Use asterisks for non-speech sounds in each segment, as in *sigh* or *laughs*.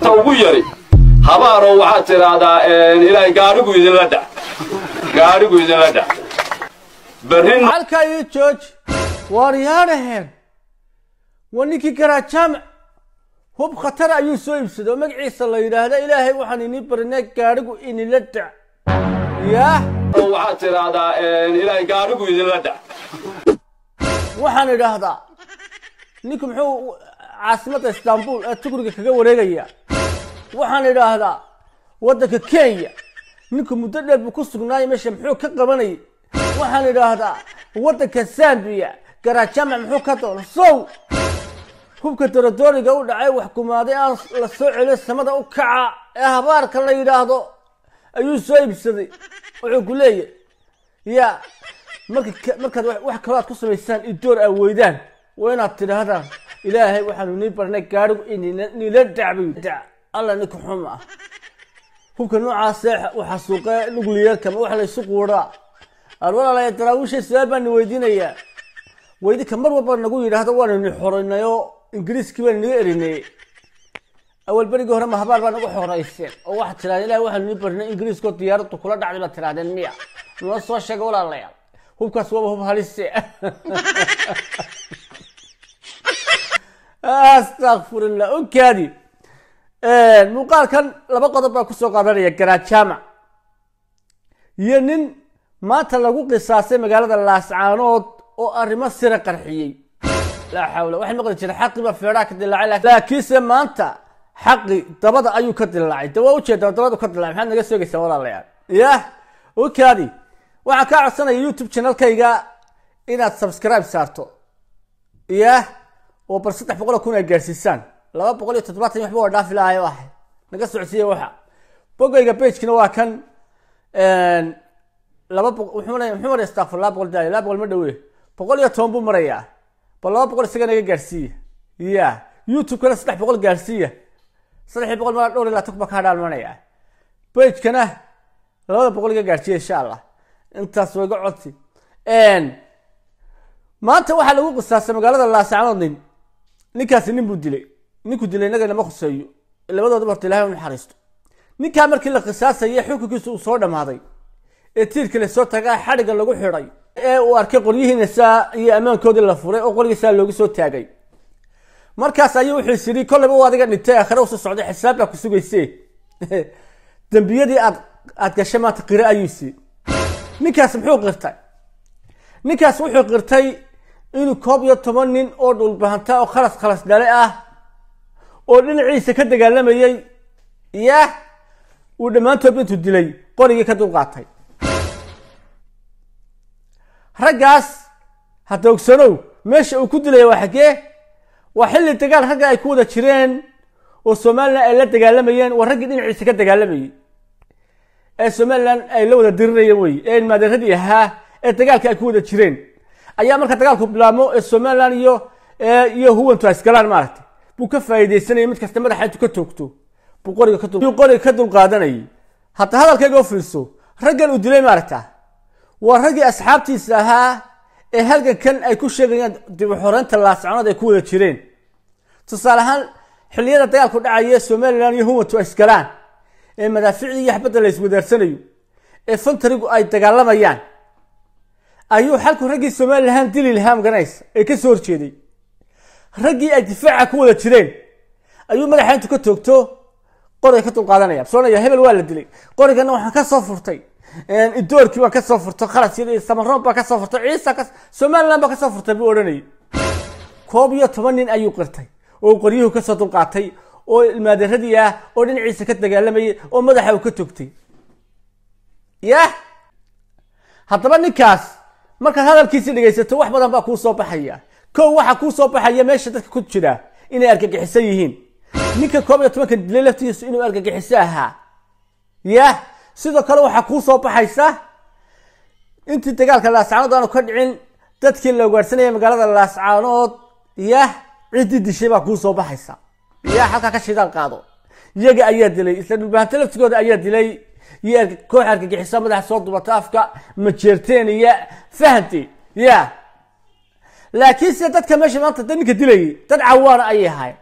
inta ugu yari habaaroo waxaad tidhaahdaa ilaahay gaarigu idinla dhac gaarigu idinla dhac halkaayo jooj waaryaadhaheen waa ninkii garaa jaamac hub khatar ayuu soo iibsada oo magaciisa la yidhaahda ilaahay waxaan inii barinaa gaadhigu inila dhac yaah waxaad tidhaahdaa ilaahay gaadhigu idinla dhac waxaan idhaahdaa ninku muxuu caasimada istaanbul ee tuguriga kaga wareegayaa waxaan idhaahdaa waddanka kenya ninku muddo dheer buu ku sugnaayo meesha muxuu ka qabanayay waxaan idhaahdaa waddanka zambiya garaajamac muxuu ka doona sow hubka dorodooriga u dhacay wax gumaaday aan la soo celiyo samada u kaca ee habaarka la yidhaahdo ayuu soo iibsaday wuxuu ku leeyahy ya marka markaad wax kaloo aad ku samaysaan idoor aa weydaan waa inaad tidhaahdaan ilaahay waxaanu nii barnay gaarigu inila dacbayu dac alla ninka xum ah hubka noocaasee ah waxasuuqe lugliyarkama wax laysu quuraa walaalayaa daraawiisha su-aal ni weydiinayaa weydi mar walba nagu yidhaahdo waanini xorinay oo ingiriiskii baa inaga erinay awal berigii hore mahabaar baa nagu xorayseen oo waxaad tirahdeen ilahi waxaanu ni barnay ingiriiskoo diyaaradu kula dhacday baad tirahdeen miya nala soo sheega walaalayaal hubkaas waaba hub halise *laughs* astakfirilla okaadi muuqaalkan laba qodob baa kusoo garaad jaamac iyo nin maanta lagu qisaasay magaalada laascaanood oo arrimo sira qarxiyey laa xawla waxay noqon jira xaqiba feedhaa ka dilaacay laakiinse maanta xaqi dabada ayuu ka dilaacay de waa ujeeda dabadu ka dilacay maxaad naga sheegaysaa walaalayaal yah okaadi waxaan kaa codsanaya youtube channalkayga inaad subscribe saarto yah oo bal saddex boqol kun ay gaarsiisaan laba boqol iyo toddobaatan waxba waa dhaafi lahay o ah naga socodsiiya waxa bogeyga bagekina waa kan laba muxuu mara stakfur laba boqol daal laba boqol ma dhawe boqol iyo toban buu marayaa bal laba boqol isaga naga gaarsiiya ya youtube saddex boqol gaarsiiya saddex boqol malaa dhowr iyo laatan kaa dhaalmanaya bagekana labada boqol iga gaarsiiya insha allah intaas waa iga codsi maanta waxaa lagu qisaasa magaalada laasacanood ninkaasi nin buu dilay ninku dila inaga inama khuseeyo labadoodaba horta ilahay u naxariisto ninkaa markii la qhisaasaya xukunkiisa uu soo dhammaaday ee tiirka lasoo tagaa xadhigga lagu xidhay ee uu arkay qoryihiina iyo ammaankoodii la furay oo qolgii loogu soo taagay markaas ayuu wuxuu is yidhi kollaba u adiga dhintay akhre usu socday xisaab baa ku sugayse *laughs* dembiyadii aad aad gashay maanta qira ayuu ninkaas muxuu qirtay ninkaas wuxuu qirtay inuu koob iyo toban nin oo dhulbahanta oo khalas khalas dhale ah oo dhinaciisa ka dagaalamayey yah uu dhammaantood intuu dilay qorigii ka dulqaatay raggaas hadda ogsanow meesha uu ku dilay waa xaggee waa xilli dagaal ragga ay ku wada jireen oo somalilan ay la dagaalamayeen waa raggii dhinaciisa ka dagaalamayey ee somalilan ay la wada dirinayeen wey ee maadaradii ahaa ee dagaalka ay ku wada jireen ayaa marka dagaalku bilaabmo ee somalilan iyo iyo huwantu ay isgalaan maaragtay buu ka faa'idaysanayay mid kasta madaxaintu ka toogto buu qoriga ka dulqaadanayay hadda hadalkayga oo fiirso raggan uu dilay maaragta waa raggii asxaabtiisa ahaa ee halgankan ay ku sheegayaan dib u xoreynta laascoonad ay ku wada jireen tusaale ahaan xilliyada dagaalku dhacaya somalilan iyo humatu ay isgalaan ee madaaficdii iyo xbadda la ee fantarigu ay dagaalamayaan ayuu xalku raggii somalilan dili lahaa ganays ee ka soo horjeeday raggii ay difaaca ku wada jireen ayuu madaxa ka toogto qoray ka dulqaadanaya soonaya hebel waa la dilay qorigana waxaan ka soo furtay idoorkii baan kasoo furtay khalasyad samaroon baan kasoo furtay ciisa somalilan baan kasoo furtay buu odhanayay koob iyo toban nin ayuu qirtay oo qoryuhu kasoo dulqaatay oo ilmaadaradii ah oo dhinaciisa ka dagaalamayay oo madaxa uu ka togtay ya haddaba ninkaas markaad hadalkiisii dhegaysato wax badan baa kuu soo baxaya kow waxaa kuu soo baxaya meesha dadka ku jira inay argagixiso yihiin ninka koob iyo tobanka dilay laftiisu inuu argagixiso ahaa yah sidoo kale waxaa kuu soo baxaysa intii dagaalka laascaanood aanu ka dhicin dadkii la ogaadhsanaya magaalada laascaanood ya ciddii dishay baa kuu soo baxaysa ya halkaa ka shidaal qaado iyaga ayaa dilay isla dhulbahanto laftigooda ayaa dilay iyo koox argagixiso madaxa soo dubata afka majeerteen iyo fahanti yah laakiin sida dadka meesha maanta dad ninka dilayay dad cawaana ayay ahayn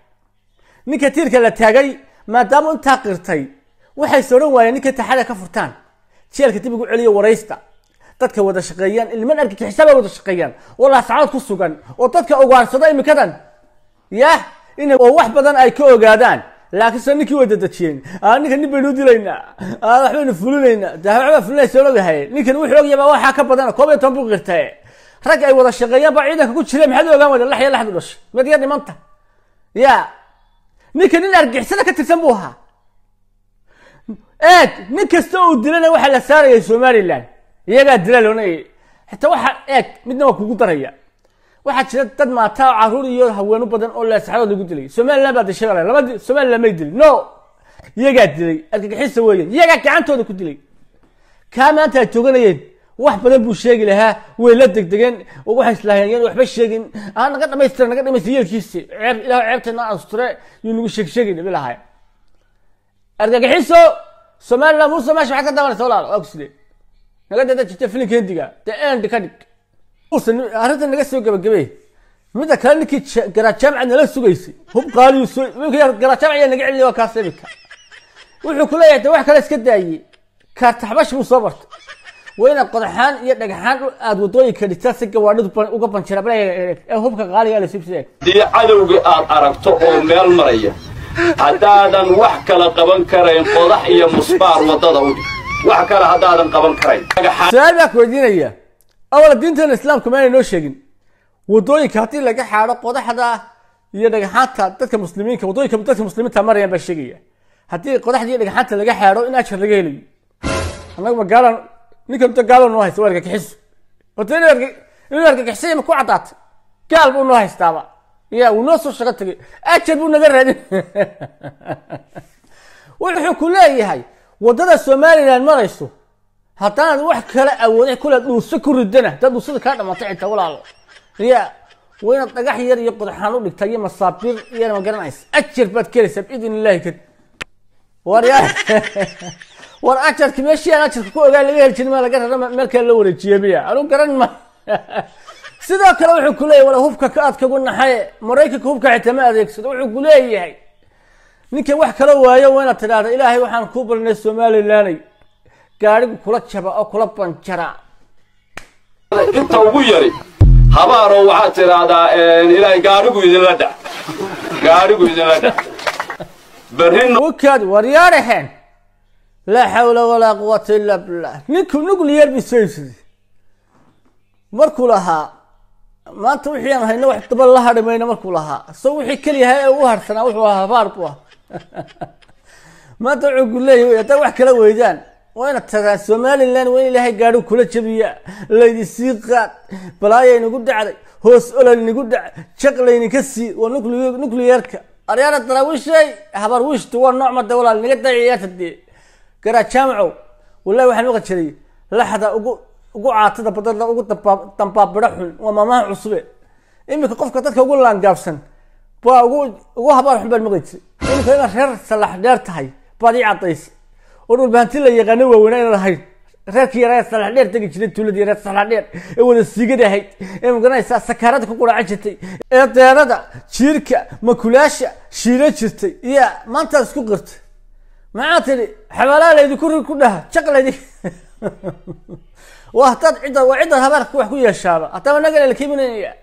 ninka tiirka la taagay maadaama intaa qirtay waxay sooran waayeen ninka taxada ka furtaan jeelka dib ugu celiyo waraysta dadka wada shaqeeyaan ilman argagixisaabay wada shaqeeyaan oo laascadood ku sugan oo dadka ogaarsada imikadan yah in oo wax badan ay ka ogaadaan laakiinse ninkii way dadajiyeen ah, ninka nin baynu dilaynaa ah, waxbaynu fulinaynaa de waxbaa fulinay ninkan wuxuu ogyaaba waxaa ka badan koob iyo toban buu qirtay rag ay wada shaqeeyaan baa ciidanka ku jireen maxaad ogaan wada lax iyo laxdu dhashay mid yar dhimanta ya ninka nin argixisada ka tirsan buu ahaa eeg nin kasta oo dilana waxaa la saaraya somalilan iyagaa dila loona xitaa waxaa eeg midna waa kugu daraya waxaa jira dad maataa caruur iyo haweenu badan oo leesaxadood lagu dilay somalilan baa dishay lama somalilan may dilin no iyagaa dilay argagixisa weeyan iyagaa gacantooda ku dilay kaa maanta ay jooganayeen wax badan buu sheegi lahaa way la degdegeen waxay islahayeen waxba sheegin aan naga dhamaystira naga dhamaystir yeelkiisi ceeb ilaah ceebteena asture yuu nagu sheeg nabi lahay argagixiso somaliland mursa meesha waxaa ka daawanaysa walaal oxley naga dada jirta filinka hindiga dee endi ka dhig mursa arrinta naga soo gabagabey midda kale ninkii garajaamca nala sugaysay hub qaaliyu soo garajaamca ayaa naga celiyay waa kaas imika wuxuu ku leeyahay de wax kale iska daayey kaartaxbash buu soo bartay waa inaad qodxaan iyo dhagxaan aad wadooyinka dhigtaa si gawaadhidu uga banjirabee eh, hubka qaaliga lasibside haddii cadowgii aad aragto oo meel maraya haddaadan wax kala qaban karayn qodax iyo musbaar waddada u wax kale haddaadan qaban karayn su-aal baa ku weydiinaya awala diinteena islaamku maana noo sheegin wadooyinka haddii laga xaadho qodaxda iyo dhagxaanta dadka muslimiinka wadooyinka dadka muslimiinta marayaan baa sheegaya haddii qodaxda iyo dhagxaanta laga xaadho in ajar laga helayo annagu magaalan ninkan gaalo noo haysta waa argagixis horta inuu argagixisay ku caddaata gaal buu noo haystaaba ya wuu noo soo shaqo tegay ajar buu naga raadin *laughs* wuxuu ku leeyahay waddada somalilan marayso haddaanad wax kala awooday kula dhuuso ku ridana haddaad dhuusada kaa dhamaatay cidta walaalo ya waa inaad dhagax yar iyo qodxaan u dhigta iyo masaabiir iyana ma garanaysa ajar baad kelaysaa biidn illaahi waryaa *laughs* war ajarka meeshii aan ajarka ku ogaa laga hel jirin laga rara meelkaa la wareejiyey miya anu garan ma *laughs* sidoo kale wuxuu ku leeyahy wala hubka ka adkagu naxaye maraykanka hubka xitaa ma adeegsado wuxuu ku leeyahay ninkan wax kala waayo waa inaad ilaahay waxaan ku barinay somalilanay gaadhigu kula jaba oo kula banjara inta ugu yari habaaroo waxaad tidhaahdaa ilaahay gaadhigu idinla dhac gaadhigu idinla dhac berrin wakaad waryaaraheen laa xawla walaa quwata ila billah ninku nugliyarbisaysid markuu lahaa maanta wixii aan hayno wax daba la hadhi markuu lahaa isagoo wixii keliyaha ee u harsanaa wuxuu ahaa habaar buu ah maanta wuxuu guleeya wey wax kala weydaan waa tagaan somalilan waa ilaahay gaadhu kula jabiyaa laydi sii qaad balaayaa inagu dhacday hoos olol inagu dhacay jaq laydinka sii waa nukliyeerka aryaana daraawishay habaar waa noocmada walaal inaga dayciyaata dee garaa jaamacow wallahi waxaan maqli jiray laxda ugu ugu caatada badada ugu dambaabidho xun waa maamaha cusube iminka qofka dadka ugu laangaabsan baa ugu ugu habaar xun baan maqli jiray iminka inaa reer salax dheer tahay baad ii cadaysa oo dhulbahanti la yaqaano waaweynaa inaan ahayn reerkii yaraa salax dheer tegi jiray tuuladii reer salax dheer ee wada siigad ahayd ee maganaysaa sakaarada ku quraacan jirtay ee deerada jiirka makulaasha shiila jirtay iyo maantaas isku qirtay maxaa tii xabaalaa laydinku rig ku dhaha jaq laydin waa hataad cidda waa ciddaad habaarka wax ku yeeshaaba hataa inaga lakibinaya eh,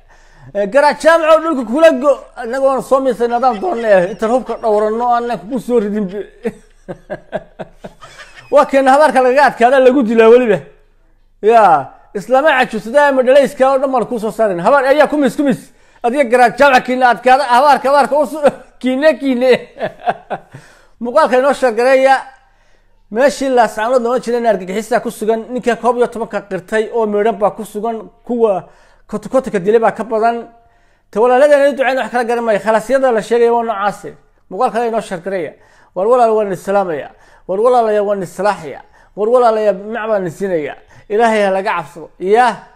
eh, garaad jaamac dhulka kula go inaga waan soo miisayna haddaan doonna eh, intaan hubka dhowrano aanan kugu soo ridin *laughs* waa keena habaarka lagaga adkaada lagu dilaa weliba ya islama cajusada ama oo dhan baan kuusoo saaran habaar ayaa kumis kumis adiga garaad jaamac kiina adkaada habaarka habaarka us *laughs* kiine kiine *laughs* muuqaalka inoo sheegareeya meeshii laascanood loola jeedana argagixisaa ku sugan ninka koob iyo tobanka qirtay oo meedhan baa ku sugan kuwa kotukotanka dilay baa ka badan ta walaaladeen i ducayn wax kala garan maya khalaasyada la sheegaya waa noocaase muuqaal kale inoo sheegareeya war walaal waa islaamaya war walaalaya waa islaaxaya war walaalaya macbaan isinaya ilaahay ha laga cabsado ya